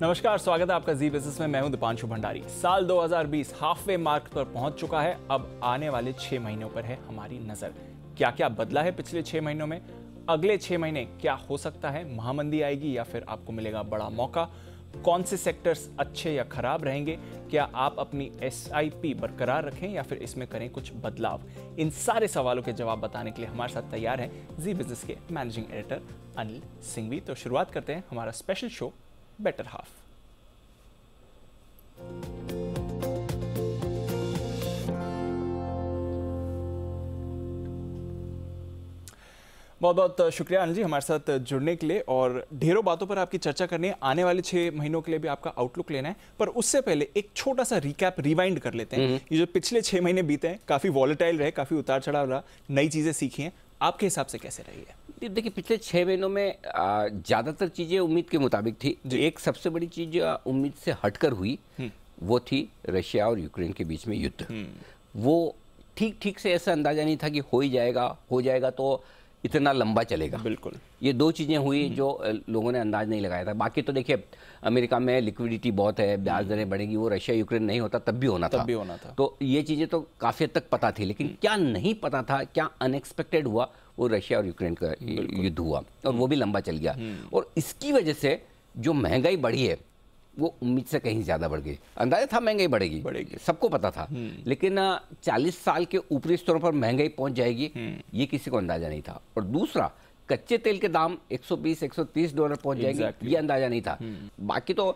नमस्कार स्वागत है आपका जी बिजनेस में मैं हूं दीपांशु भंडारी साल 2020 हाफवे मार्क पर पहुंच चुका है अब आने वाले छह महीनों पर है हमारी नजर क्या क्या बदला है पिछले छह महीनों में अगले छह महीने क्या हो सकता है महामंदी आएगी या फिर आपको मिलेगा बड़ा मौका कौन से सेक्टर्स अच्छे या खराब रहेंगे क्या आप अपनी एस बरकरार रखें या फिर इसमें करें कुछ बदलाव इन सारे सवालों के जवाब बताने के लिए हमारे साथ तैयार हैं जी बिजनेस के मैनेजिंग एडिटर अनिल सिंघवी तो शुरुआत करते हैं हमारा स्पेशल शो better half. बहुत बहुत uh, शुक्रिया अनिल जी हमारे साथ uh, जुड़ने के लिए और ढेरों बातों पर आपकी चर्चा करनी है आने वाले छह महीनों के लिए भी आपका आउटलुक लेना है पर उससे पहले एक छोटा सा रिकैप रिवाइंड कर लेते हैं हम्म। ये जो पिछले छह महीने बीते हैं काफ़ी वॉलेटाइल रहे काफ़ी उतार चढ़ाव रहा नई चीज़ें सीखी हैं आपके हिसाब से कैसे रही है देखिए पिछले छः महीनों में ज़्यादातर चीज़ें उम्मीद के मुताबिक थी एक सबसे बड़ी चीज़ उम्मीद से हटकर हुई हम्म। वो थी रशिया और यूक्रेन के बीच में युद्ध हम्म। वो ठीक ठीक से ऐसा अंदाज़ा नहीं था कि हो ही जाएगा हो जाएगा तो इतना लंबा चलेगा बिल्कुल ये दो चीज़ें हुई जो लोगों ने अंदाज नहीं लगाया था बाकी तो देखिए अमेरिका में लिक्विडिटी बहुत है ब्याज हम्म। दरें बढ़ेंगी वो रशिया यूक्रेन नहीं होता तब भी होना तब था भी होना था तो ये चीज़ें तो काफ़ी हद तक पता थी लेकिन हम्म। क्या नहीं पता था क्या अनएक्सपेक्टेड हुआ वो रशिया और यूक्रेन का युद्ध हुआ और वो भी लंबा चल गया हम्म। और इसकी वजह से जो महंगाई बढ़ी है वो उम्मीद से कहीं ज़्यादा बढ़ गई अंदाजा था महंगाई बढ़ेगी बढ़ेगी सबको पता था हम्म। लेकिन 40 साल के ऊपरी स्तरों पर महंगाई पहुंच जाएगी हम्म। ये किसी को अंदाजा नहीं था और दूसरा कच्चे तेल के दाम 120 130 डॉलर पहुंच जाएंगे ये अंदाजा नहीं था हम्म। बाकी तो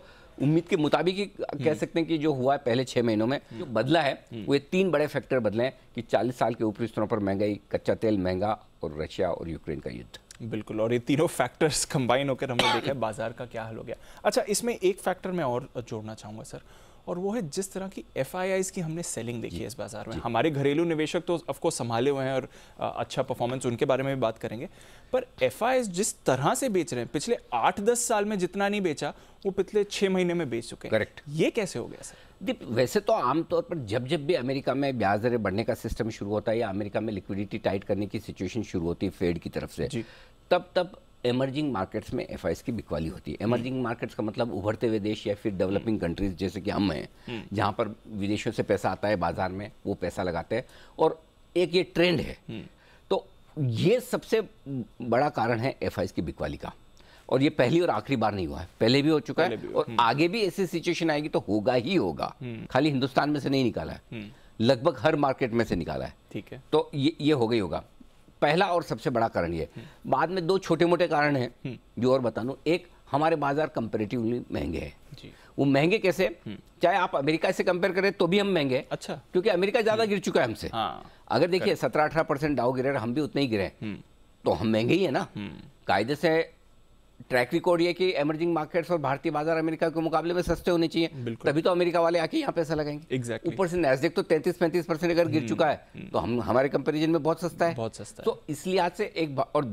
उम्मीद के मुताबिक ही कह सकते हैं कि जो हुआ है पहले छह महीनों में जो बदला है वो ये तीन बड़े फैक्टर बदले हैं कि 40 साल के ऊपरी स्तरों पर महंगाई कच्चा तेल महंगा और रशिया और यूक्रेन का युद्ध बिल्कुल और ये तीनों फैक्टर्स कंबाइन होकर हमने देखा है बाजार का क्या हाल हो गया अच्छा इसमें एक फैक्टर मैं और जोड़ना चाहूंगा सर और वो है जिस तरह की एफ की हमने सेलिंग देखी है इस बाजार में हमारे घरेलू निवेशक तो ऑफकोर्स संभाले हुए हैं और अच्छा परफॉर्मेंस उनके बारे में भी बात करेंगे पर एफ जिस तरह से बेच रहे हैं पिछले आठ दस साल में जितना नहीं बेचा वो पिछले छह महीने में बेच चुके हैं करेक्ट ये कैसे हो गया सर दीप वैसे तो आमतौर पर जब जब भी अमेरिका में ब्याज दरें बढ़ने का सिस्टम शुरू होता है या अमेरिका में लिक्विडिटी टाइट करने की सिचुएशन शुरू होती है फेड की तरफ से तब तब एमर्जिंग मार्केट्स में एफ की बिकवाली होती है एमर्जिंग हम्म। मार्केट्स का मतलब उभरते हुए देश या फिर डेवलपिंग कंट्रीज हम्म। जैसे कि हम हैं हम्म। जहाँ पर विदेशों से पैसा आता है बाजार में वो पैसा लगाते हैं और एक ये ट्रेंड है तो ये सबसे बड़ा कारण है एफ की बिकवाली का और ये पहली और आखिरी बार नहीं हुआ है पहले भी हो चुका है और आगे भी ऐसी सिचुएशन आएगी तो होगा ही होगा खाली हिंदुस्तान में से नहीं निकाला है लगभग हर मार्केट में से निकाला है ठीक है तो ये ये हो गई होगा पहला और सबसे बड़ा कारण ये हम्म। बाद में दो छोटे मोटे कारण हैं हम्म। जो और बता दूँ एक हमारे बाज़ार कंपेरेटिवली महंगे हैं वो महंगे कैसे हम्म। चाहे आप अमेरिका से कंपेयर करें तो भी हम महंगे हैं अच्छा क्योंकि अमेरिका ज़्यादा गिर चुका है हमसे हाँ। अगर देखिए सत्रह अठारह परसेंट डाउ गिरे हम भी उतने ही गिरे हैं तो हम महंगे ही है ना कायदे से ट्रैक रिकॉर्ड ये कि एमर्जिंग मार्केट्स और भारतीय बाजार अमेरिका के मुकाबले में सस्ते होने चाहिए तभी तो अमेरिका वाले आके यहाँ पैसा लगाएंगे एक्जैक्ट ऊपर से नैसडेक तो 33 पैंतीस परसेंट अगर गिर हम्म, चुका है हम्म। तो हम हमारे कंपेरिजन में बहुत सस्ता है बहुत सस्ता तो इसलिए आज से एक और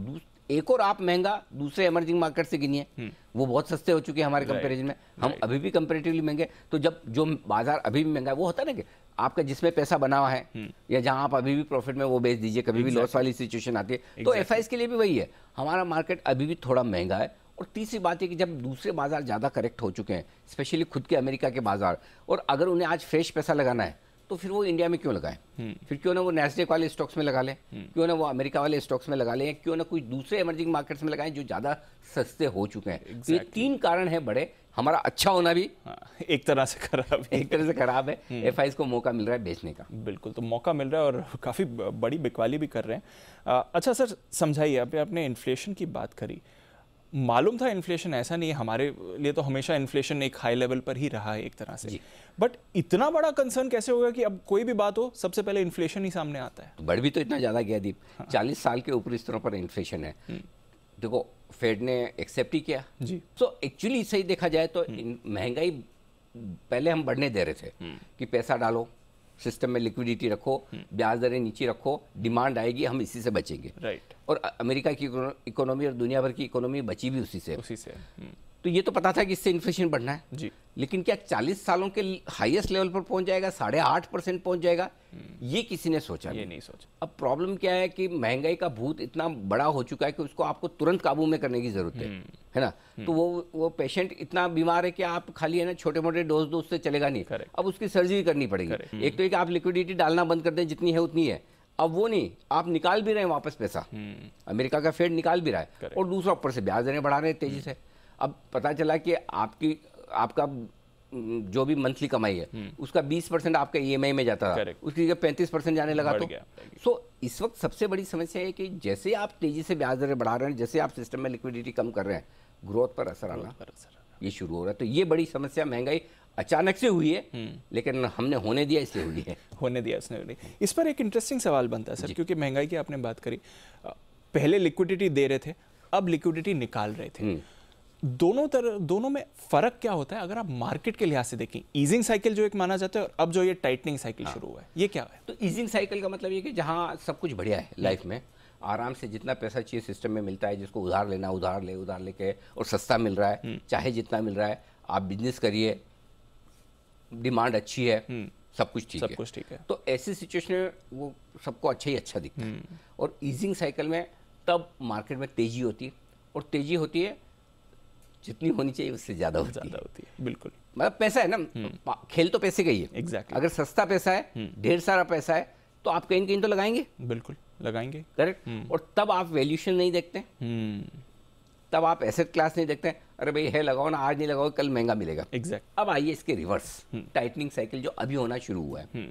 एक और आप महंगा दूसरे एमर्जिंग मार्केट से गिनिए हम्म। वो बहुत सस्ते हो चुके हैं हमारे कंपेरिजन में हम अभी भी कंपेरेटिवली महंगे तो जब जो बाजार अभी भी महंगा है वो होता ना कि आपका जिसमें पैसा बना हुआ है हम्म। या जहां आप अभी भी प्रॉफिट में वो बेच दीजिए कभी भी लॉस वाली सिचुएशन आती है तो एफ के लिए भी वही है हमारा मार्केट अभी भी थोड़ा महंगा है और तीसरी बात है कि जब दूसरे बाजार ज़्यादा करेक्ट हो चुके हैं स्पेशली खुद के अमेरिका के बाजार और अगर उन्हें आज फ्रेश पैसा लगाना है तो फिर वो इंडिया में क्यों लगाएं हम्म। फिर क्यों ना वो नेस्डेक वाले स्टॉक्स में लगा लें हम्म। क्यों ना वो अमेरिका वाले स्टॉक्स में लगा लें क्यों ना कोई दूसरे इमर्जिंग मार्केट्स में लगाएं जो ज़्यादा सस्ते हो चुके हैं तो exactly. ये तीन कारण है बड़े हमारा अच्छा होना भी हाँ, एक तरह से खराब है एक तरह से खराब है एफ हम्म। को मौका मिल रहा है बेचने का बिल्कुल तो मौका मिल रहा है और काफ़ी बड़ी बिकवाली भी कर रहे हैं अच्छा सर समझाइए आपने इन्फ्लेशन की बात करी मालूम था इन्फ्लेशन ऐसा नहीं है हमारे लिए तो हमेशा इन्फ्लेशन एक हाई लेवल पर ही रहा है एक तरह से बट इतना बड़ा कंसर्न कैसे होगा कि अब कोई भी बात हो सबसे पहले इन्फ्लेशन ही सामने आता है बढ़ भी तो इतना ज़्यादा गया दीप हाँ। चालीस साल के ऊपर स्तरों पर इन्फ्लेशन है हम्म। देखो फेड ने एक्सेप्ट ही किया जी सो एक्चुअली सही देखा जाए तो हम्म। महंगाई पहले हम बढ़ने दे रहे थे हम्म। कि पैसा डालो सिस्टम में लिक्विडिटी रखो हम्म। ब्याज दरें नीचे रखो डिमांड आएगी हम इसी से बचेंगे राइट और अमेरिका की इकोनॉमी और दुनिया भर की इकोनॉमी बची भी उसी से उसी से हम्म। तो ये तो पता था कि इससे इन्फ्लेशन बढ़ना है जी लेकिन क्या 40 सालों के हाईएस्ट लेवल पर पहुंच जाएगा साढ़े आठ परसेंट पहुंच जाएगा हम्म। ये किसी ने सोचा ये नहीं सोचा अब प्रॉब्लम क्या है कि महंगाई का भूत इतना बड़ा हो चुका है कि उसको आपको तुरंत काबू में करने की जरूरत है हम्म। है ना हम्म। तो वो वो पेशेंट इतना बीमार है कि आप खाली है ना छोटे मोटे डोज दो उससे चलेगा नहीं अब उसकी सर्जरी करनी पड़ेगी एक तो एक आप लिक्विडिटी डालना बंद कर दें जितनी है उतनी है अब वो नहीं आप निकाल भी रहे हैं वापस पैसा अमेरिका का फेड निकाल भी रहा है और दूसरा ऊपर से ब्याज दरें बढ़ा रहे हैं तेजी से अब पता चला कि आपकी आपका जो भी मंथली कमाई है हम्म। उसका 20 परसेंट आपका ईएमआई e में जाता था उसकी जगह पैंतीस परसेंट जाने लगा तो सो इस वक्त सबसे बड़ी समस्या है कि जैसे आप तेजी से ब्याज दरें बढ़ा रहे हैं जैसे आप सिस्टम में लिक्विडिटी कम कर रहे हैं ग्रोथ पर असर आना ये शुरू हो रहा है तो ये बड़ी समस्या महंगाई अचानक से हुई है हम्म। लेकिन हमने होने दिया इसलिए हुई है होने दिया इसने इस पर एक इंटरेस्टिंग सवाल बनता है सर क्योंकि महंगाई की आपने बात करी पहले लिक्विडिटी दे रहे थे अब लिक्विडिटी निकाल रहे थे हम्म। दोनों तरह दोनों में फर्क क्या होता है अगर आप मार्केट के लिहाज से देखें ईजिंग साइकिल जो एक माना जाता है और अब जो ये टाइटनिंग साइकिल हाँ। शुरू हुआ है ये क्या है तो ईजिंग साइकिल का मतलब ये कि जहाँ सब कुछ बढ़िया है लाइफ में आराम से जितना पैसा चाहिए सिस्टम में मिलता है जिसको उधार लेना उधार ले उधार लेके और सस्ता मिल रहा है हम्म। चाहे जितना मिल रहा है आप बिजनेस करिए डिमांड अच्छी है हम्म। सब कुछ ठीक है कुछ ठीक है तो ऐसी सिचुएशन में वो सबको अच्छा ही अच्छा दिखता है हम्म। और ईजिंग साइकिल में तब मार्केट में तेजी होती है और तेजी होती है जितनी होनी चाहिए उससे ज़्यादा होती, ज्यादा होती है बिल्कुल मतलब पैसा है ना हम्म। खेल तो पैसे का ही है एग्जैक्टली अगर सस्ता पैसा है हम्म। ढेर सारा पैसा है तो आप कहीं कहीं तो लगाएंगे बिल्कुल लगाएंगे करेक्ट हम्म। और तब आप वैल्यूशन नहीं देखते तब आप एसेट क्लास नहीं देखते अरे भाई है लगाओ ना आज नहीं लगाओ कल महंगा मिलेगा एग्जैक्ट अब आइए इसके रिवर्स टाइटनिंग साइकिल जो अभी होना शुरू हुआ है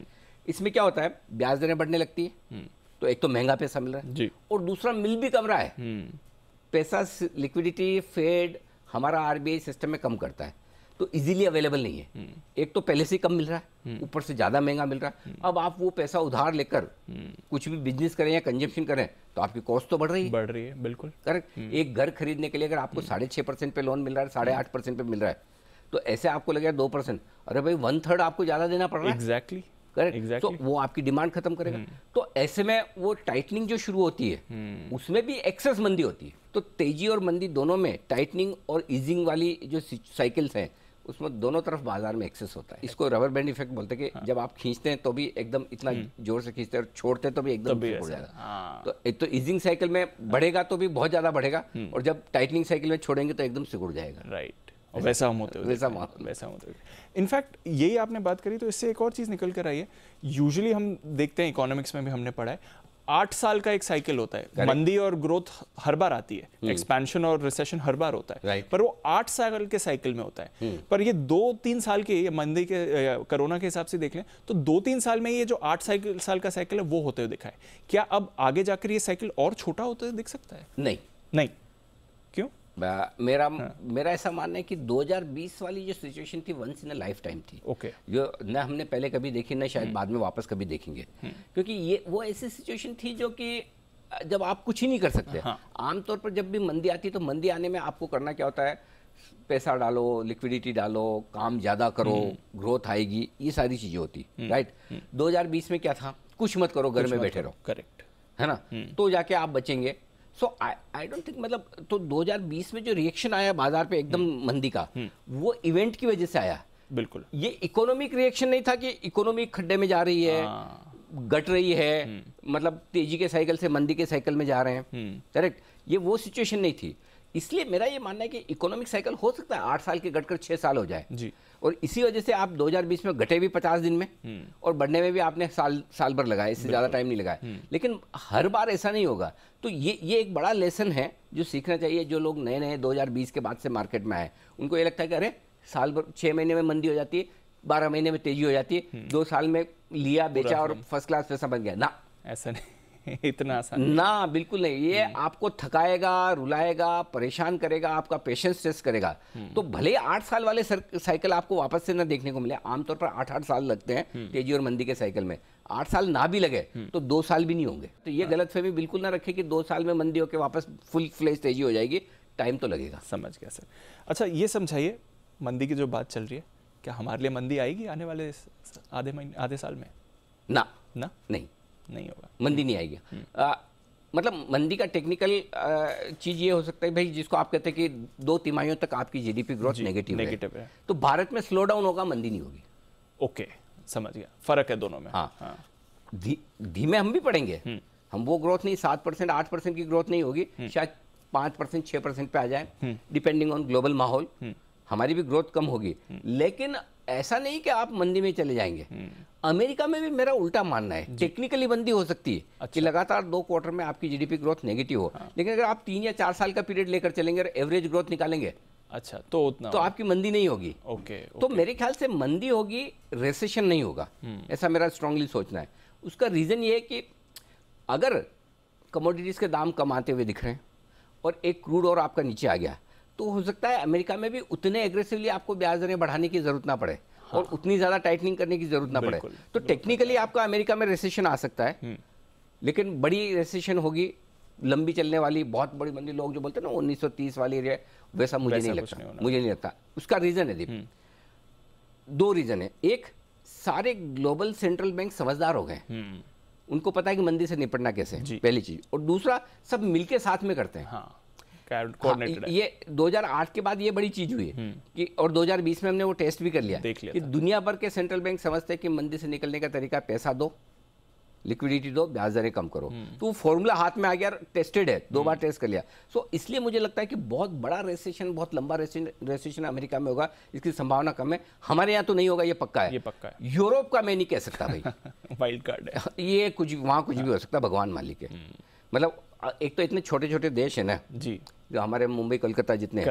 इसमें क्या होता है ब्याज दरें बढ़ने लगती है तो एक तो महंगा पैसा मिल रहा है जी और दूसरा मिल भी कम रहा है पैसा लिक्विडिटी फेड हमारा आरबीआई सिस्टम में कम करता है तो इजीली अवेलेबल नहीं है हम्म। एक तो पहले से कम मिल रहा है हम्म। ऊपर से ज़्यादा महंगा मिल रहा है हम्म। अब आप वो पैसा उधार लेकर कुछ भी बिजनेस करें या कंजम्पशन करें तो आपकी कॉस्ट तो बढ़ रही है बढ़ रही है बिल्कुल करेक्ट एक घर खरीदने के लिए अगर आपको साढ़े छह परसेंट पे लोन मिल रहा है साढ़े आठ परसेंट पे मिल रहा है तो ऐसे आपको लगे दो परसेंट अरे भाई वन थर्ड आपको ज़्यादा देना पड़ रहा है एग्जैक्टली करेक्ट तो वो आपकी डिमांड खत्म करेगा ऐसे में वो टाइटनिंग जो शुरू होती है हम्म। उसमें भी एक्सेस मंदी होती है तो तेजी और मंदी दोनों में टाइटनिंग और इजिंग वाली जो साइकिल्स हैं उसमें दोनों तरफ बाजार में एक्सेस होता है इसको रबर बैंड इफेक्ट बोलते हैं कि हाँ। जब आप खींचते हैं तो भी एकदम इतना हम्म। जोर से खींचते हैं और छोड़ते तो भी एकदम तो हो जाएगा हाँ। तो एक तो इजिंग साइकिल में बढ़ेगा तो भी बहुत ज़्यादा बढ़ेगा हम्म। और जब टाइटनिंग साइकिल में छोड़ेंगे तो एकदम सिकुड़ जाएगा राइट वैसा हम होते वैसा वैसा होते इनफैक्ट यही आपने बात करी तो इससे एक और चीज़ निकल कर आई है यूजली हम देखते हैं इकोनॉमिक्स में भी हमने पढ़ा है आठ साल का एक साइकिल होता है मंदी और ग्रोथ हर बार आती है एक्सपेंशन हम्म। और रिसेशन हर बार होता है पर वो आठ साल के साइकिल में होता है हम्म। पर ये दो तीन साल के मंदी के कोरोना के हिसाब से देख लें तो दो तीन साल में ये जो आठ साइकिल साल का साइकिल है वो होते हुए दिखा है क्या अब आगे जाकर ये साइकिल और छोटा होता दिख सकता है नहीं नहीं मेरा हाँ. मेरा ऐसा मानना है कि 2020 वाली जो सिचुएशन थी वंस इन लाइफ टाइम थी ओके जो न हमने पहले कभी देखी ना शायद हम्म। बाद में वापस कभी देखेंगे हम्म। क्योंकि ये वो ऐसी सिचुएशन थी जो कि जब आप कुछ ही नहीं कर सकते हाँ. आमतौर पर जब भी मंदी आती तो मंदी आने में आपको करना क्या होता है पैसा डालो लिक्विडिटी डालो काम ज़्यादा करो ग्रोथ हम्म। आएगी ये सारी चीज़ें होती राइट दो में क्या था कुछ मत करो घर में बैठे रहो करेक्ट है ना तो जाके आप बचेंगे सो आई डोंट थिंक मतलब तो 2020 में जो रिएक्शन आया बाजार पे एकदम हम्म। मंदी का हम्म। वो इवेंट की वजह से आया बिल्कुल ये इकोनॉमिक रिएक्शन नहीं था कि इकोनॉमी खड्डे में जा रही है हाँ। घट रही है हम्म। मतलब तेजी के साइकिल से मंदी के साइकिल में जा रहे हैं करेक्ट ये वो सिचुएशन नहीं थी इसलिए मेरा ये मानना है कि इकोनॉमिक साइकिल हो सकता है आठ साल के घटकर छह साल हो जाए जी और इसी वजह से आप 2020 में घटे भी 50 दिन में हम्म। और बढ़ने में भी आपने साल साल भर लगाया इससे ज़्यादा टाइम नहीं लगाया हम्म। लेकिन हर बार ऐसा नहीं होगा तो ये ये एक बड़ा लेसन है जो सीखना चाहिए जो लोग नए नए 2020 के बाद से मार्केट में आए उनको ये लगता है कि अरे साल भर छह महीने में मंदी हो जाती है बारह महीने में तेजी हो जाती है हम्म। दो साल में लिया बेचा और फर्स्ट क्लास पैसा बन गया ना ऐसा नहीं इतना आसान ना बिल्कुल नहीं ये हम्म। आपको थकाएगा रुलाएगा परेशान करेगा आपका पेशेंस टेस्ट करेगा हम्म। तो भले आठ साल वाले साइकिल आपको वापस से ना देखने को मिले आमतौर पर आठ आठ साल लगते हैं हम्म। तेजी और मंदी के साइकिल में आठ साल ना भी लगे तो दो साल भी नहीं होंगे तो ये हाँ। गलत फहमी बिल्कुल ना रखे कि दो साल में मंदी होकर वापस फुल फ्लेज तेजी हो जाएगी टाइम तो लगेगा समझ गया सर अच्छा ये समझाइए मंदी की जो बात चल रही है क्या हमारे लिए मंदी आएगी आने वाले आधे महीने आधे साल में ना ना नहीं नहीं होगा मंदी नहीं आएगी हम्म। मतलब मंदी का टेक्निकल चीज़ ये हो सकता है भाई जिसको आप कहते हैं कि दो तिमाहियों तक आपकी जीडीपी ग्रोथ नेगेटिव है तो भारत में स्लो डाउन होगा मंदी नहीं होगी ओके समझ गया फर्क है दोनों में हाँ, हाँ। धीमे हम भी पढ़ेंगे हम्म। हम वो ग्रोथ नहीं सात परसेंट आठ परसेंट की ग्रोथ नहीं होगी हम्म। शायद पांच परसेंट छह परसेंट पे आ जाए डिपेंडिंग ऑन ग्लोबल माहौल हमारी भी ग्रोथ कम होगी लेकिन ऐसा नहीं कि आप मंदी में चले जाएंगे हम्म। अमेरिका में भी मेरा उल्टा मानना है टेक्निकली बंदी हो सकती है अच्छा। कि लगातार दो क्वार्टर में आपकी जीडीपी ग्रोथ नेगेटिव हो हाँ। लेकिन अगर आप तीन या चार साल का पीरियड लेकर चलेंगे और एवरेज ग्रोथ निकालेंगे अच्छा तो उतना तो आपकी मंदी नहीं होगी ओके, तो ओके तो मेरे ख्याल से मंदी होगी रेसेशन नहीं होगा हम्म। ऐसा मेरा स्ट्रांगली सोचना है उसका रीज़न ये है कि अगर कमोडिटीज़ के दाम कम आते हुए दिख रहे हैं और एक क्रूड और आपका नीचे आ गया तो हो सकता है अमेरिका में भी उतने एग्रेसिवली आपको ब्याज दरें बढ़ाने की जरूरत ना पड़े हाँ। और उतनी ज्यादा टाइटनिंग करने की जरूरत ना पड़े तो टेक्निकली आपका अमेरिका में रेसेशन आ सकता है हम्म। लेकिन बड़ी रेसेशन होगी लंबी चलने वाली बहुत बड़ी मंदी लोग जो बोलते हैं ना उन्नीस वाली एरिया वैसा मुझे नहीं लगता मुझे नहीं लगता उसका रीजन है दीप हम्म। दो रीजन है एक सारे ग्लोबल सेंट्रल बैंक समझदार हो गए हम्म। उनको पता है कि मंदी से निपटना कैसे पहली चीज और दूसरा सब मिलके साथ में करते हैं हाँ। हाँ, ये 2008 के बाद ये बड़ी चीज हुई है हम्म। कि और 2020 में हमने वो टेस्ट भी कर लिया देख लिया कि दुनिया भर के सेंट्रल बैंक समझते हैं कि मंदी से निकलने का तरीका पैसा दो लिक्विडिटी दो ब्याज दरें कम करो हम्म। तो फॉर्मूला हाथ में आ गया टेस्टेड है दो बार टेस्ट हम्म। कर लिया सो इसलिए मुझे लगता है कि बहुत बड़ा रेसेशन बहुत लंबा रेसेशन अमेरिका में होगा इसकी संभावना कम है हमारे यहाँ तो नहीं होगा ये पक्का है ये पक्का है यूरोप का मैं नहीं कह सकता भाई वाइल्ड कार्ड है ये कुछ वहाँ कुछ भी हो सकता भगवान मालिक है मतलब एक तो इतने छोटे छोटे देश है ना जी जो हमारे मुंबई कलकत्ता जितने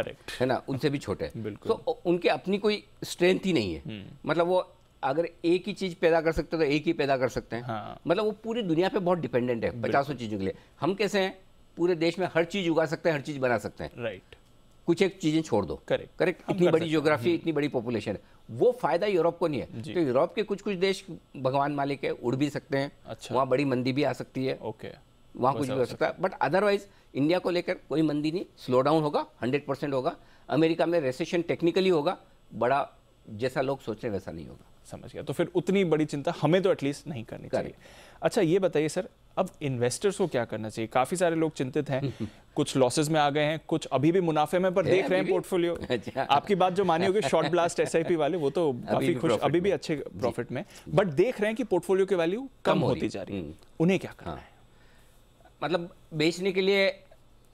है ना उनसे भी छोटे तो उनके अपनी कोई स्ट्रेंथ ही नहीं है हम्म। मतलब वो अगर एक ही चीज पैदा कर सकते हैं तो एक ही पैदा कर सकते हैं हाँ। मतलब वो पूरी दुनिया पे बहुत डिपेंडेंट है पचासों चीजों के लिए हम कैसे हैं पूरे देश में हर चीज उगा सकते हैं हर चीज बना सकते हैं राइट कुछ एक चीजें छोड़ दो करेक्ट करेक्ट हम्म। इतनी बड़ी ज्योग्राफी इतनी बड़ी पॉपुलेशन है वो फायदा यूरोप को नहीं है तो यूरोप के कुछ कुछ देश भगवान मालिक है उड़ भी सकते हैं वहां अच्छा। वहाँ बड़ी मंदी भी आ सकती है ओके वहाँ कुछ भी हो सकता है बट अदरवाइज इंडिया को लेकर कोई मंदी नहीं स्लो डाउन होगा हंड्रेड परसेंट होगा अमेरिका में रेसेशन टेक्निकली होगा बड़ा जैसा लोग सोच रहे वैसा नहीं होगा समझ गया तो फिर उतनी बड़ी चिंता हमें तो एटलीस्ट नहीं करनी चाहिए अच्छा ये बताइए सर अब इन्वेस्टर्स को क्या करना चाहिए काफ़ी सारे लोग चिंतित हैं कुछ लॉसेस में आ गए हैं कुछ अभी भी मुनाफे में पर देख रहे हैं पोर्टफोलियो अच्छा। आपकी बात जो मानी होगी शॉर्ट ब्लास्ट एस वाले वो तो काफ़ी खुश अभी भी अच्छे प्रॉफिट में बट देख रहे हैं कि पोर्टफोलियो की वैल्यू कम होती जा रही है हम्म। उन्हें क्या करना हाँ। है मतलब बेचने के लिए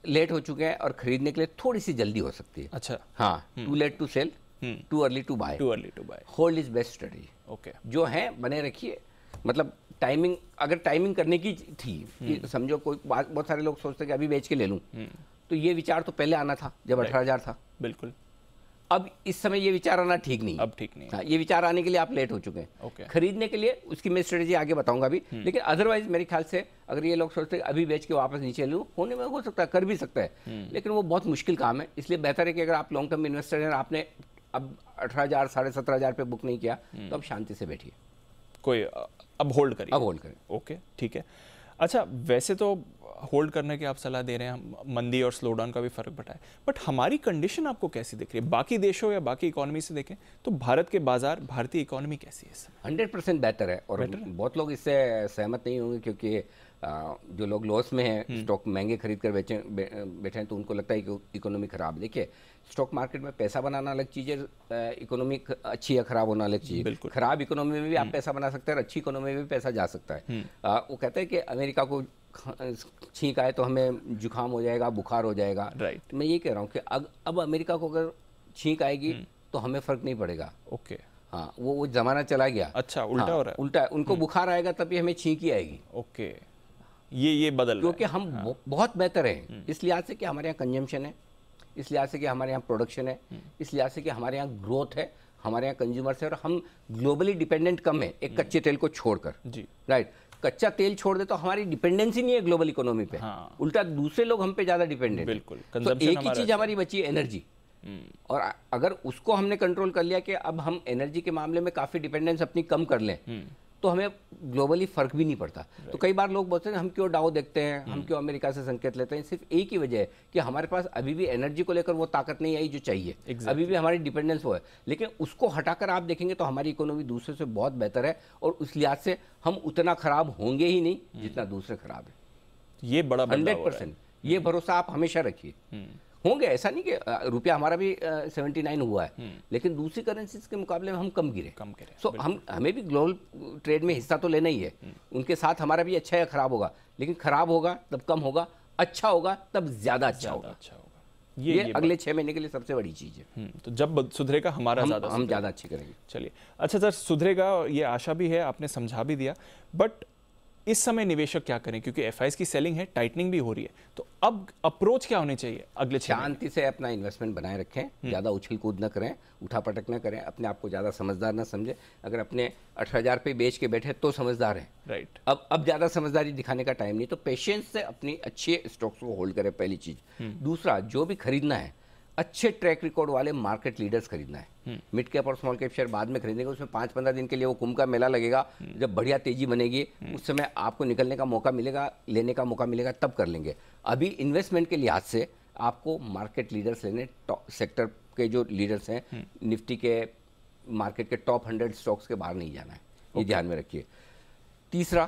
लेट हो चुके हैं और खरीदने के लिए थोड़ी सी जल्दी हो सकती है अच्छा हाँ too late to sell too early to buy too early to buy hold is best study okay जो है बने रखिए मतलब टाइमिंग अगर टाइमिंग करने की थी हम्म। समझो कोई बहुत सारे लोग सोचते हैं कि अभी बेच के ले लूँ हम्म। तो ये विचार तो पहले आना था जब अठारह था बिल्कुल अब इस समय ये विचार आना ठीक नहीं अब ठीक नहीं हाँ ये विचार आने के लिए आप लेट हो चुके हैं okay. खरीदने के लिए उसकी मैं स्ट्रेटेजी आगे बताऊंगा अभी हम्म। लेकिन अदरवाइज मेरे ख्याल से अगर ये लोग सोचते हैं अभी बेच के वापस नीचे लूँ होने में हो सकता है कर भी सकता है हम्म। लेकिन वो बहुत मुश्किल काम है इसलिए बेहतर है कि अगर आप लॉन्ग टर्म इन्वेस्टर हैं आपने अब अठारह हज़ार साढ़े सत्रह हज़ार बुक नहीं किया हम्म। तो अब शांति से बैठिए कोई अब होल्ड करिए अब होल्ड करें ओके ठीक है अच्छा वैसे तो होल्ड करने की आप सलाह दे रहे हैं मंदी और स्लो डाउन का भी फ़र्क बताए बट हमारी कंडीशन आपको कैसी दिख रही है बाकी देशों या बाकी इकोनॉमी से देखें तो भारत के बाजार भारतीय इकोनॉमी कैसी है हंड्रेड परसेंट बेटर है और बेटर है? बहुत लोग इससे सहमत नहीं होंगे क्योंकि जो लोग लॉस में हैं स्टॉक हम्म। महंगे खरीद कर बेचे बैठे हैं तो उनको लगता है कि इकोनॉमी ख़राब देखिए स्टॉक मार्केट में पैसा बनाना अलग चीज़ है इकोनॉमी अच्छी या ख़राब होना अलग चीज़ है ख़राब इकोनॉमी में भी आप हम्म। पैसा बना सकते हैं और अच्छी इकोनॉमी में भी पैसा जा सकता है हम्म। आ, वो कहते हैं कि अमेरिका को छींक आए तो हमें जुकाम हो जाएगा बुखार हो जाएगा राइट right. तो मैं ये कह रहा हूँ कि अग, अब अमेरिका को अगर छींक आएगी हम्म। तो हमें फ़र्क नहीं पड़ेगा ओके okay. हाँ वो वो ज़माना चला गया अच्छा उल्टा हाँ, हो रहा है उल्टा उनको हम्म। बुखार आएगा तभी हमें छींक ही आएगी ओके okay. ये ये बदल क्योंकि हम हाँ। बहुत बेहतर हैं हम्म। इस लिहाज से कि हमारे यहाँ कंजम्पशन है इस लिहाज से कि हमारे यहाँ प्रोडक्शन है इस लिहाज से कि हमारे यहाँ ग्रोथ है हमारे यहाँ कंज्यूमर्स है और हम ग्लोबली डिपेंडेंट कम है एक कच्चे तेल को छोड़कर जी राइट कच्चा तेल छोड़ दे तो हमारी डिपेंडेंसी नहीं है ग्लोबल इकोनॉमी पे हाँ। उल्टा दूसरे लोग हम पे ज़्यादा डिपेंडेंट बिल्कुल तो एक ही चीज़ अच्छा। हमारी बची है एनर्जी हम्म। और अगर उसको हमने कंट्रोल कर लिया कि अब हम एनर्जी के मामले में काफ़ी डिपेंडेंस अपनी कम कर लें हम्म। तो हमें ग्लोबली फ़र्क भी नहीं पड़ता तो right. तो कई बार लोग बोलते हैं हम क्यों डाओ देखते हैं हम हम्म। क्यों अमेरिका से संकेत लेते हैं सिर्फ एक ही वजह है कि हमारे पास अभी भी एनर्जी को लेकर वो ताकत नहीं आई जो चाहिए exactly. अभी भी हमारी डिपेंडेंस वो है लेकिन उसको हटाकर आप देखेंगे तो हमारी इकोनॉमी दूसरे से बहुत बेहतर है और उस लिहाज से हम उतना ख़राब होंगे ही नहीं हम्म। जितना दूसरे खराब है ये बड़ा हंड्रेड परसेंट ये हम्म। भरोसा आप हमेशा रखिए होंगे ऐसा नहीं कि रुपया हमारा भी सेवेंटी नाइन हुआ है हम्म। लेकिन दूसरी करेंसीज के मुकाबले में हम कम गिरे कम गिरे सो so, हम हमें भी ग्लोबल ट्रेड में हिस्सा तो लेना ही है हम्म। उनके साथ हमारा भी अच्छा या खराब होगा लेकिन खराब होगा तब कम होगा अच्छा होगा तब ज़्यादा अच्छा होगा अच्छा होगा ये, ये, ये अगले छह महीने के लिए सबसे बड़ी चीज है हम्म, तो जब सुधरेगा हमारा ज्यादा हम ज्यादा अच्छी करेंगे चलिए अच्छा सर सुधरेगा ये आशा भी है आपने समझा भी दिया बट इस समय निवेशक क्या करें क्योंकि एफ की सेलिंग है टाइटनिंग भी हो रही है तो अब अप्रोच क्या होने चाहिए अगले शांति से अपना इन्वेस्टमेंट बनाए रखें हम्म। ज़्यादा उछल कूद न करें उठा पटक न करें अपने आप को ज़्यादा समझदार ना समझें अगर अपने अठारह हज़ार पे बेच के बैठे तो समझदार हैं राइट अब अब ज़्यादा समझदारी दिखाने का टाइम नहीं तो पेशेंस से अपनी अच्छे स्टॉक्स को होल्ड करें पहली चीज़ हम्म। दूसरा जो भी खरीदना है अच्छे ट्रैक रिकॉर्ड वाले मार्केट लीडर्स खरीदना है मिड हम्म। कैप और स्मॉल कैप शेयर बाद में खरीदेंगे उसमें पांच पंद्रह दिन के लिए वो कुंभ का मेला लगेगा हम्म। जब बढ़िया तेजी बनेगी हम्म। उस समय आपको निकलने का मौका मिलेगा लेने का मौका मिलेगा तब कर लेंगे अभी इन्वेस्टमेंट के लिहाज से आपको मार्केट लीडर्स लेने सेक्टर के जो लीडर्स हैं निफ्टी के मार्केट के टॉप हंड्रेड स्टॉक्स के बाहर नहीं जाना है ये ध्यान में रखिए तीसरा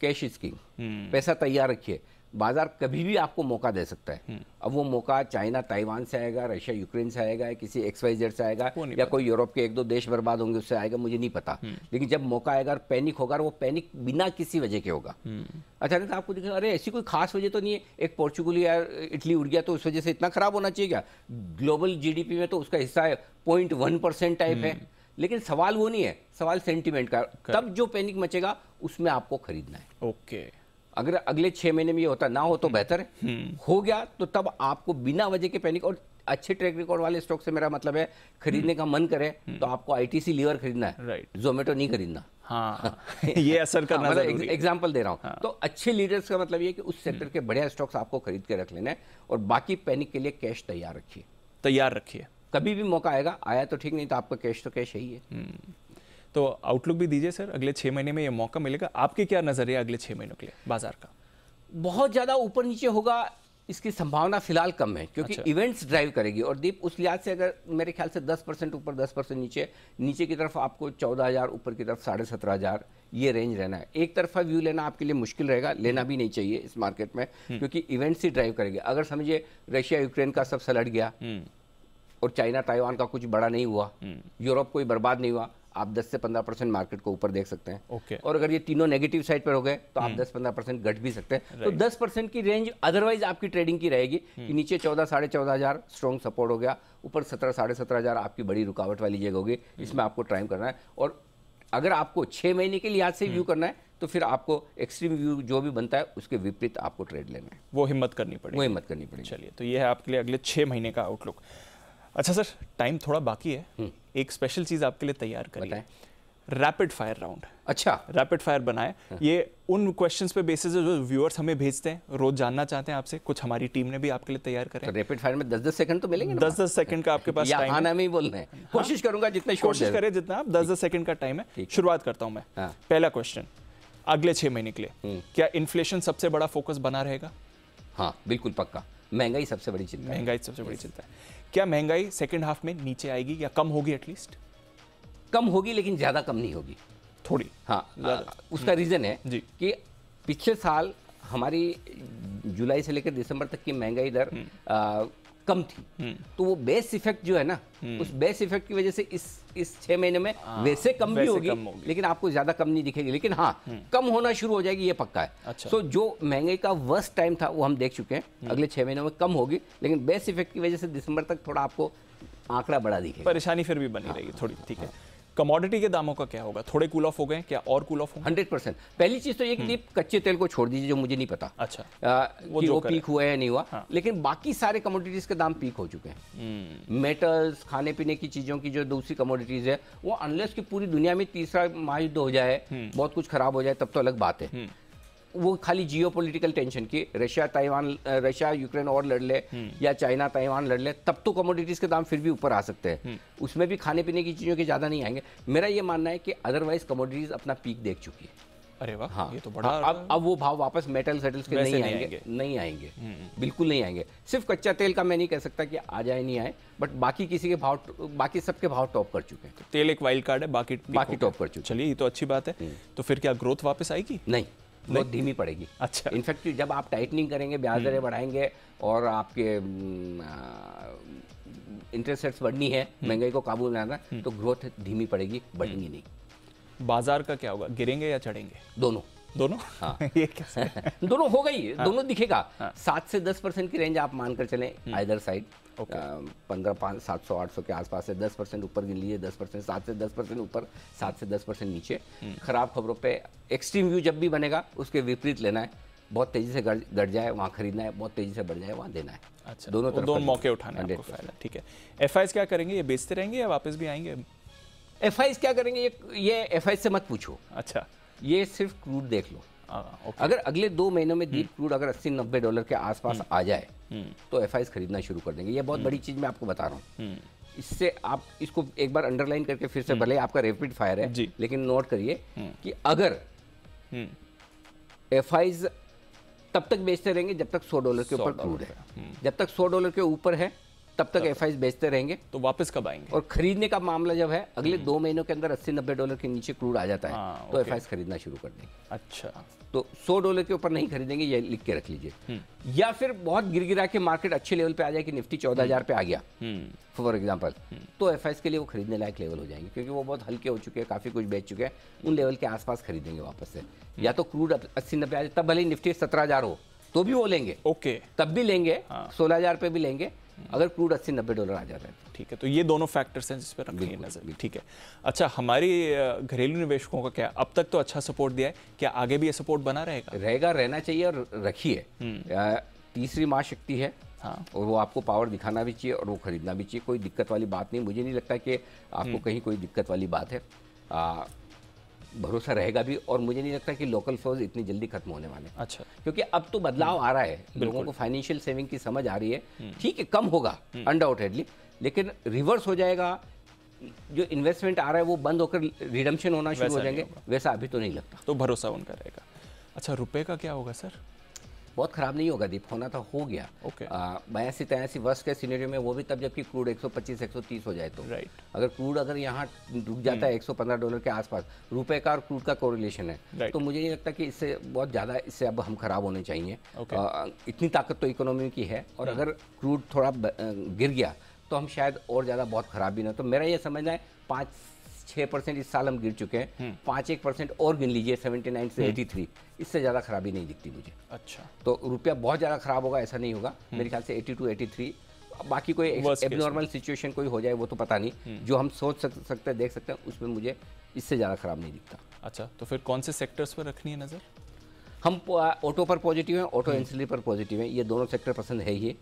कैश स्कीम पैसा तैयार रखिए बाजार कभी भी आपको मौका दे सकता है हम्म। अब वो मौका चाइना ताइवान से आएगा रशिया यूक्रेन से आएगा किसी एक्सवाइजेड से आएगा या कोई यूरोप के एक दो देश बर्बाद होंगे उससे आएगा मुझे नहीं पता हम्म। लेकिन जब मौका आएगा और पैनिक होगा और वो पैनिक बिना किसी वजह के होगा हम्म। अचानक तो आपको दिखेगा अरे ऐसी कोई खास वजह तो नहीं है एक पोर्चुगल या इटली उड़ गया तो उस वजह से इतना खराब होना चाहिए क्या ग्लोबल जी में तो उसका हिस्सा है पॉइंट वन परसेंट टाइप है लेकिन सवाल वो नहीं है सवाल सेंटिमेंट का तब जो पैनिक मचेगा उसमें आपको खरीदना है ओके अगर अगले छह महीने में ये होता ना हो तो हम्म। बेहतर हम्म। हो गया तो तब आपको बिना वजह के पैनिक और अच्छे ट्रैक रिकॉर्ड वाले स्टॉक से मेरा मतलब है खरीदने हम्म। का मन करे तो आपको आईटीसी लीवर खरीदना है राइट जोमेटो नहीं खरीदना हाँ।, हाँ ये असर करना हाँ, मतलब एग्जाम्पल दे रहा हूँ हाँ. तो अच्छे लीडर्स का मतलब ये कि उस सेक्टर के बढ़िया स्टॉक्स आपको खरीद के रख लेना है और बाकी पैनिक के लिए कैश तैयार रखिए तैयार रखिए कभी भी मौका आएगा आया तो ठीक नहीं तो आपका कैश तो कैश ही है तो आउटलुक भी दीजिए सर अगले छः महीने में ये मौका मिलेगा आपके क्या नज़रिया अगले छः महीनों के लिए बाजार का बहुत ज़्यादा ऊपर नीचे होगा इसकी संभावना फिलहाल कम है क्योंकि अच्छा। इवेंट्स ड्राइव करेगी और दीप उस लिहाज से अगर मेरे ख्याल से 10 परसेंट ऊपर 10 परसेंट नीचे नीचे की तरफ आपको 14000 ऊपर की तरफ साढ़े सत्रह हज़ार ये रेंज रहना है एक तरफा व्यू लेना आपके लिए मुश्किल रहेगा लेना भी नहीं चाहिए इस मार्केट में हम्म। क्योंकि इवेंट्स ही ड्राइव करेगी अगर समझिए रशिया यूक्रेन का सब सलट गया हम्म। और चाइना ताइवान का कुछ बड़ा नहीं हुआ यूरोप हम्म। कोई बर्बाद नहीं हुआ आप 10 से 15 परसेंट मार्केट को ऊपर देख सकते हैं ओके okay. और अगर ये तीनों नेगेटिव साइड पर हो गए तो आप 10-15 हम्म। परसेंट घट भी सकते हैं तो right. तो 10 परसेंट की रेंज अदरवाइज आपकी ट्रेडिंग की रहेगी कि हम्म। नीचे चौदह साढ़े चौदह हज़ार स्ट्रॉन्ग सपोर्ट हो गया ऊपर सत्रह साढ़े सत्रह हज़ार आपकी बड़ी रुकावट वाली जगह होगी हम्म। इसमें आपको ट्राइम करना है और अगर आपको छह महीने के लिहाज से व्यू करना है तो फिर आपको एक्सट्रीम व्यू जो भी बनता है उसके विपरीत आपको ट्रेड लेना है वो हिम्मत करनी पड़ेगी वो हिम्मत करनी पड़ेगी चलिए तो ये है आपके लिए अगले छह महीने का आउटलुक अच्छा सर टाइम थोड़ा बाकी है हम्म। एक स्पेशल चीज आपके लिए तैयार हैं रैपिड फायर राउंड अच्छा रैपिड फायर बनाए ये उन क्वेश्चंस पे बेसिस है जो व्यूअर्स हमें भेजते हैं रोज जानना चाहते हैं आपसे कुछ हमारी टीम ने भी आपके लिए तैयार करें तो रैपिड फायर में दस दस सेकंड तो मिलेंगे दस दस सेकंड का आपके पास टाइम है बोल रहे हैं हाँ। कोशिश करूंगा जितने कोशिश करें जितना आप दस दस सेकंड का टाइम है शुरुआत करता हूँ मैं हाँ। पहला क्वेश्चन अगले छह महीने के लिए हम्म। क्या इन्फ्लेशन सबसे बड़ा फोकस बना रहेगा हाँ बिल्कुल पक्का महंगाई सबसे बड़ी चिंता महंगाई सबसे बड़ी चिंता है क्या महंगाई सेकेंड हाफ में नीचे आएगी या कम होगी एटलीस्ट कम होगी लेकिन ज़्यादा कम नहीं होगी थोड़ी हाँ आ, उसका रीज़न है जी कि पिछले साल हमारी जुलाई से लेकर दिसंबर तक की महंगाई दर हम्म। कम थी हम्म। तो वो बेस इफेक्ट जो है ना हम्म। उस बेस इफेक्ट की वजह से इस इस छह महीने में आ, हाँ, वैसे कम भी होगी हो लेकिन आपको ज़्यादा कम नहीं दिखेगी लेकिन हाँ हम्म। कम होना शुरू हो जाएगी ये पक्का है अच्छा। सो जो महंगाई का वर्स्ट टाइम था वो हम देख चुके हैं अगले छह महीनों में कम होगी लेकिन बेस इफेक्ट की वजह से दिसंबर तक थोड़ा आपको आंकड़ा बड़ा दिखेगा परेशानी फिर भी बनी रहेगी थोड़ी ठीक है कमोडिटी के दामों का क्या होगा थोड़े कूल ऑफ हो गए क्या और कूल ऑफ हंड्रेड परसेंट पहली चीज तो ये कि हम्म। कच्चे तेल को छोड़ दीजिए जो मुझे नहीं पता अच्छा आ, वो, कि वो पीक हुआ है नहीं हुआ हाँ। लेकिन बाकी सारे कमोडिटीज के दाम पीक हो चुके हैं मेटल्स हम्म। खाने पीने की चीजों की जो दूसरी कमोडिटीज है वो अनलेस की पूरी दुनिया में तीसरा महायुद्ध हो जाए हम्म। बहुत कुछ खराब हो जाए तब तो अलग बात है वो खाली जियो पोलिटिकल टेंशन की रशिया ताइवान रशिया यूक्रेन और लड़ ले हम्म। या चाइना ताइवान लड़ ले तब तो कमोडिटीज के दाम फिर भी ऊपर आ सकते हैं हम्म। उसमें भी खाने पीने की चीज़ों के ज़्यादा नहीं आएंगे मेरा ये मानना है कि अदरवाइज कमोडिटीज अपना पीक देख चुकी है अरे वाह हाँ, ये तो बड़ा हाँ, अब अब वो भाव वापस मेटल सेटल्स के नहीं, आएंगे, आएंगे नहीं आएंगे हम्म, बिल्कुल नहीं आएंगे सिर्फ कच्चा तेल का मैं नहीं कह सकता कि आ जाए नहीं आए बट बाकी किसी के भाव बाकी सबके भाव टॉप कर चुके हैं तो तेल एक वाइल्ड कार्ड है बाकी बाकी टॉप कर चुके चलिए ये तो अच्छी बात है तो फिर क्या ग्रोथ वापस आएगी नहीं बहुत धीमी पड़ेगी अच्छा इनफैक्ट जब आप टाइटनिंग करेंगे ब्याज दरें हम्म। बढ़ाएंगे और आपके इंटरेस्ट हम्म, रेट्स बढ़नी है हम्म। महंगाई को काबू में लाना तो ग्रोथ धीमी पड़ेगी बढ़ेंगी नहीं बाजार का क्या होगा गिरेंगे या चढ़ेंगे दोनों दोनों हाँ ये कैसे दोनों हो गई हाँ, दोनों दिखेगा हाँ, सात से दस परसेंट की रेंज आप मानकर चले आइदर साइड पंद्रह पाँच सात सौ आठ सौ के आसपास से दस परसेंट ऊपर गिन लीजिए दस परसेंट सात से दस परसेंट ऊपर सात से दस परसेंट नीचे हम्म। खराब खबरों पे एक्सट्रीम व्यू जब भी बनेगा उसके विपरीत लेना है बहुत तेजी से घट जाए वहाँ खरीदना है बहुत तेजी से बढ़ जाए वहाँ देना है अच्छा दोनों तो तरफ दोनों मौके उठाना है फायदा ठीक है एफ क्या करेंगे ये बेचते रहेंगे या वापस भी आएंगे एफ क्या करेंगे ये एफ से मत पूछो अच्छा ये सिर्फ क्रूड देख लो आ, अगर अगले दो महीनों में दीप हम्म। क्रूड अगर 80-90 डॉलर के आसपास हम्म। आ जाए हम्म। तो एफ खरीदना शुरू कर देंगे ये बहुत बड़ी चीज़ मैं आपको बता रहा हूँ इससे आप इसको एक बार अंडरलाइन करके फिर से भले आपका रेपिड फायर है लेकिन नोट करिए कि अगर एफ तब तक बेचते रहेंगे जब तक 100 डॉलर के ऊपर क्रूड है जब तक 100 डॉलर के ऊपर है तब तक एफ बेचते रहेंगे तो वापस कब आएंगे और खरीदने का मामला जब है अगले हम्म। दो महीनों के अंदर अस्सी नब्बे डॉलर के नीचे क्रूड आ जाता है हाँ, तो एफ खरीदना शुरू कर देंगे अच्छा तो सौ डॉलर के ऊपर नहीं खरीदेंगे ये लिख के रख लीजिए हम्म। या फिर बहुत गिर गिरा के मार्केट अच्छे लेवल पे आ जाए कि निफ्टी चौदह हजार पे आ गया हम्म। फॉर एग्जाम्पल तो एफ के लिए वो खरीदने लायक लेवल हो जाएंगे क्योंकि वो बहुत हल्के हो चुके हैं काफी कुछ बेच चुके हैं उन लेवल के आसपास खरीदेंगे वापस से या तो क्रूड अस्सी नब्बे आ जाए तब भले निफ्टी सत्रह हो तो भी वो लेंगे ओके तब भी लेंगे हाँ। सोलह हजार भी लेंगे अगर क्रूड अस्सी नब्बे डॉलर आ जाता है तो। ठीक है तो ये दोनों फैक्टर्स हैं जिस पर रखनी है नज़र ठीक है अच्छा हमारी घरेलू निवेशकों का क्या अब तक तो अच्छा सपोर्ट दिया है क्या आगे भी ये सपोर्ट बना रहेगा रहेगा रहना चाहिए और रखिए हम्म। तीसरी माँ शक्ति है हाँ और वो आपको पावर दिखाना भी चाहिए और वो खरीदना भी चाहिए कोई दिक्कत वाली बात नहीं मुझे नहीं लगता कि आपको हम्म। कहीं कोई दिक्कत वाली बात है भरोसा रहेगा भी और मुझे नहीं लगता कि लोकल फ्लोज इतनी जल्दी खत्म होने वाले अच्छा क्योंकि अब तो बदलाव आ रहा है लोगों को फाइनेंशियल सेविंग की समझ आ रही है हम्म। ठीक है कम होगा अनडाउटेडली हम्म। लेकिन रिवर्स हो जाएगा जो इन्वेस्टमेंट आ रहा है वो बंद होकर रिडम्शन होना शुरू हो जाएंगे वैसा अभी तो नहीं लगता तो भरोसा उनका रहेगा अच्छा रुपये का क्या होगा सर बहुत ख़राब नहीं होगा दीप होना तो हो गया बयासी तयासी वर्ष के सीनियर में वो भी तब जबकि क्रूड 125 130 हो जाए तो राइट अगर क्रूड अगर यहाँ रुक जाता है 115 hmm. डॉलर के आसपास रुपए का और क्रूड का कोरिलेशन है तो मुझे नहीं लगता कि इससे बहुत ज़्यादा इससे अब हम खराब होने चाहिए आ, इतनी ताकत तो इकोनॉमी की है और hmm. अगर क्रूड थोड़ा गिर गया तो हम शायद और ज़्यादा बहुत ख़राब भी ना तो मेरा यह समझना है पाँच छः परसेंट इस साल हम गिर चुके हैं हम्म। पांच एक परसेंट और गिन लीजिए सेवेंटी नाइन से हम्म। एटी थ्री इससे ज़्यादा खराबी नहीं दिखती मुझे अच्छा तो रुपया बहुत ज़्यादा खराब होगा ऐसा नहीं होगा हम्म। मेरे ख्याल से एटी टू एटी थ्री बाकी कोई एबनॉर्मल सिचुएशन कोई हो जाए वो तो पता नहीं जो हम सोच सकते हैं देख सकते हैं उसमें मुझे इससे ज़्यादा खराब नहीं दिखता अच्छा तो फिर कौन से सेक्टर्स पर रखनी है नज़र हम ऑटो पर पॉजिटिव हैं ऑटो एंसिलरी पर पॉजिटिव हैं ये दोनों सेक्टर पसंद है ही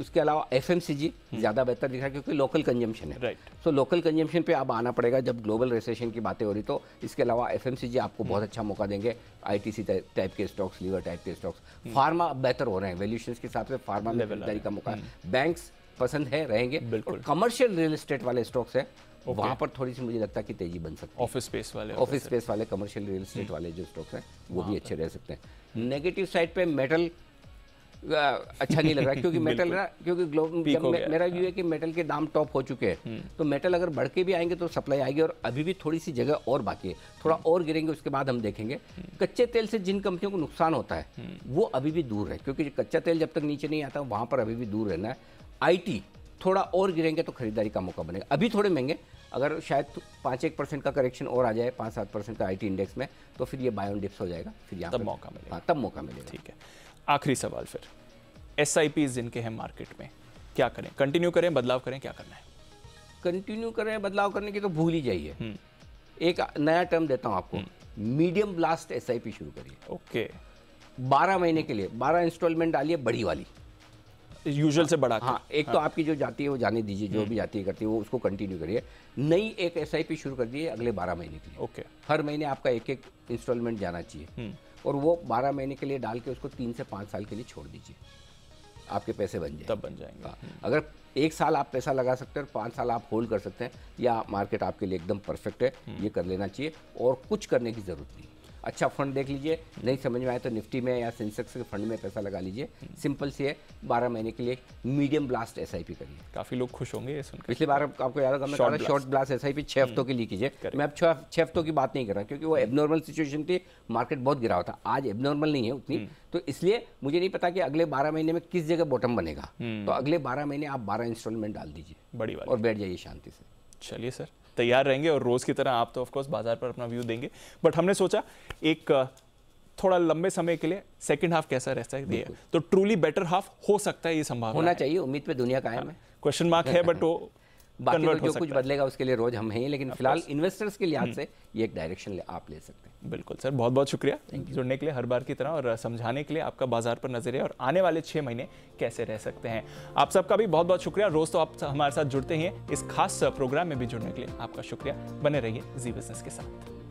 उसके अलावा एफ हम्म। ज़्यादा बेहतर दिख रहा है क्योंकि लोकल कंजम्पशन है राइट सो लोकल कंजम्पशन पे अब आना पड़ेगा जब ग्लोबल रेसेशन की बातें हो रही तो इसके अलावा एफ आपको हम्म। बहुत अच्छा मौका देंगे आईटीसी टाइप के स्टॉक्स लीवर टाइप के स्टॉक्स फार्मा हम्म। बेहतर हो रहे हैं वैल्यूशन के हिसाब से फार्मा में खरीदारी का मौका बैंक पसंद है रहेंगे बिल्कुल कमर्शियल रियल स्टेट वाले स्टॉक्स है okay. वहां पर थोड़ी सी मुझे लगता है कि तेजी बन सकती है ऑफिस स्पेस वाले ऑफिस स्पेस वाले कमर्शियल रियल स्टेट वाले जो स्टॉक्स हैं वो भी अच्छे रह सकते हैं नेगेटिव साइड पे मेटल अच्छा नहीं लग रहा क्योंकि मेटल रहा क्योंकि मेरा व्यू हाँ। है कि मेटल के दाम टॉप हो चुके हैं हम्म। तो मेटल अगर बढ़ के भी आएंगे तो सप्लाई आएगी और अभी भी थोड़ी सी जगह और बाकी है थोड़ा हम्म। और गिरेंगे उसके बाद हम देखेंगे हम्म। कच्चे तेल से जिन कंपनियों को नुकसान होता है वो अभी भी दूर है क्योंकि कच्चा तेल जब तक नीचे नहीं आता वहाँ पर अभी भी दूर रहना है आई थोड़ा और गिरेंगे तो खरीदारी का मौका बनेगा अभी थोड़े महंगे अगर शायद पाँच एक परसेंट का करेक्शन और आ जाए पाँच सात परसेंट का आईटी इंडेक्स में तो फिर ये बायोन डिप्स हो जाएगा फिर यहाँ तब मौका मिलेगा हाँ, तब मौका मिलेगा ठीक है आखिरी सवाल फिर एस जिनके हैं मार्केट में क्या करें कंटिन्यू करें बदलाव करें क्या करना है कंटिन्यू करें बदलाव करने की तो भूल ही जाइए हम्म। एक नया टर्म देता हूँ आपको medium blast S I P शुरू करिए ओके बारह महीने के लिए बारह इंस्टॉलमेंट डालिए बड़ी वाली यूजुअल से बड़ा हाँ एक तो हाँ. तो आपकी जो जाती है वो जाने दीजिए जो हम्म। भी जाती है करती है वो उसको कंटिन्यू करिए नई एक एस शुरू कर दिए अगले बारह महीने के लिए ओके हर महीने आपका एक एक इंस्टॉलमेंट जाना चाहिए हम्म। और वो बारह महीने के लिए डाल के उसको तीन से पाँच साल के लिए छोड़ दीजिए आपके पैसे बन जाए तब बन जाएंगे हाँ। अगर एक साल आप पैसा लगा सकते हैं और पाँच साल आप होल्ड कर सकते हैं या मार्केट आपके लिए एकदम परफेक्ट है हम्म। ये कर लेना चाहिए और कुछ करने की ज़रूरत नहीं अच्छा फंड देख लीजिए नहीं समझ में आए तो निफ्टी में या सेंसेक्स के फंड में पैसा लगा लीजिए सिंपल सी है बारह महीने के लिए मीडियम ब्लास्ट एस करिए काफ़ी लोग खुश होंगे पिछली बार आपको याद होगा मैं short blast S I P छः हफ्तों के लिए कीजिए मैं अब छः हफ्तों की बात नहीं कर रहा क्योंकि वो एबनॉर्मल सिचुएशन थी मार्केट बहुत गिरा हुआ था आज एबनॉर्मल नहीं है उतनी हम्म। तो इसलिए मुझे नहीं पता कि अगले बारह महीने में किस जगह बॉटम बनेगा हम्म। तो अगले बारह महीने आप बारह इंस्टॉलमेंट डाल दीजिए बड़ी बात और बैठ जाइए शांति से चलिए सर तैयार रहेंगे और रोज़ की तरह आप तो ऑफकोर्स बाजार पर अपना व्यू देंगे बट हमने सोचा एक थोड़ा लंबे समय के लिए सेकंड हाफ कैसा रह सकती है तो ट्रूली बेटर हाफ हो सकता है ये संभावना होना चाहिए उम्मीद पे दुनिया कायम हाँ। है क्वेश्चन मार्क है बट वो बाकी तो जो कुछ बदलेगा उसके लिए रोज हम हैं लेकिन फिलहाल इन्वेस्टर्स के लिहाज hmm. से ये एक डायरेक्शन आप ले सकते हैं बिल्कुल सर बहुत बहुत शुक्रिया जुड़ने के लिए हर बार की तरह और समझाने के लिए आपका बाजार पर नजर है और आने वाले छह महीने कैसे रह सकते हैं आप सबका भी बहुत बहुत शुक्रिया रोज तो आप हमारे साथ जुड़ते हैं इस खास प्रोग्राम में भी जुड़ने के लिए आपका शुक्रिया बने रहिए जी बिजनेस के साथ